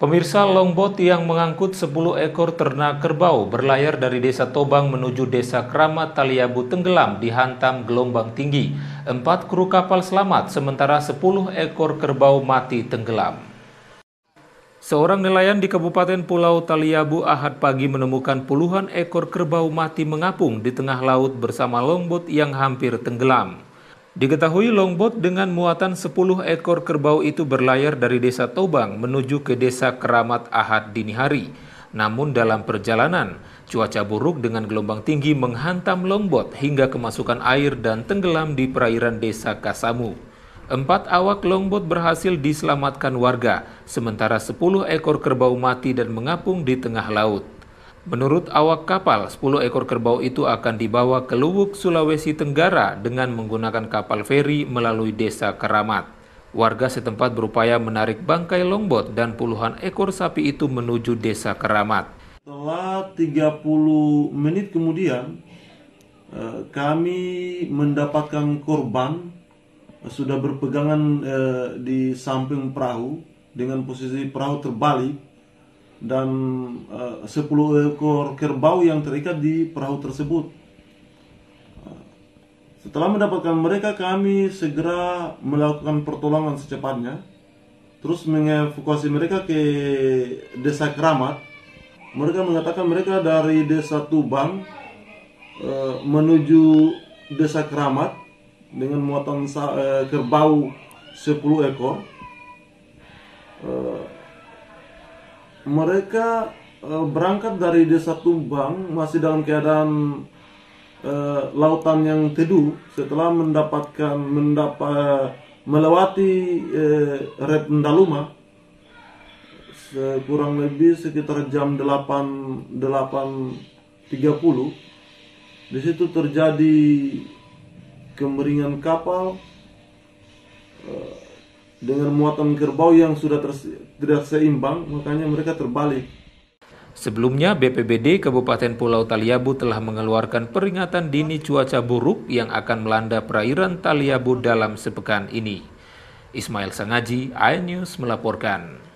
Pemirsa iya. longbot yang mengangkut 10 ekor ternak kerbau berlayar dari Desa Tobang menuju Desa Kramat Taliabu tenggelam dihantam gelombang tinggi. Empat kru kapal selamat, sementara 10 ekor kerbau mati tenggelam. Seorang nelayan di Kabupaten Pulau Taliabu Ahad pagi menemukan puluhan ekor kerbau mati mengapung di tengah laut bersama longbot yang hampir tenggelam. Diketahui longboat dengan muatan 10 ekor kerbau itu berlayar dari desa Tobang menuju ke desa Keramat Ahad dini hari. Namun dalam perjalanan, cuaca buruk dengan gelombang tinggi menghantam longboat hingga kemasukan air dan tenggelam di perairan desa Kasamu. Empat awak longboat berhasil diselamatkan warga, sementara 10 ekor kerbau mati dan mengapung di tengah laut. Menurut awak kapal, 10 ekor kerbau itu akan dibawa ke Luwuk, Sulawesi Tenggara dengan menggunakan kapal feri melalui desa Keramat. Warga setempat berupaya menarik bangkai longbot dan puluhan ekor sapi itu menuju desa Keramat. Setelah 30 menit kemudian, eh, kami mendapatkan korban eh, sudah berpegangan eh, di samping perahu dengan posisi perahu terbalik dan eh, uh, 10 ekor kerbau yang terikat di perahu tersebut. Eh, setelah mendapatkan mereka, kami segera melakukan pertolongan secepatnya, terus mengevakuasi mereka ke desa Keramat. Mereka mengatakan mereka dari desa Tuban e, eh, menuju desa Keramat dengan muatan e, kerbau 10 ekor. E, mereka uh, berangkat dari desa Tumbang masih dalam keadaan uh, lautan yang teduh setelah mendapatkan mendapat melewati uh, eh, Rependaluma kurang lebih sekitar jam 8 8.30 di situ terjadi kemeringan kapal dengan muatan kerbau yang sudah tidak seimbang, makanya mereka terbalik. Sebelumnya, BPBD Kabupaten Pulau Taliabu telah mengeluarkan peringatan dini cuaca buruk yang akan melanda perairan Taliabu dalam sepekan ini. Ismail Sangaji, iNews melaporkan.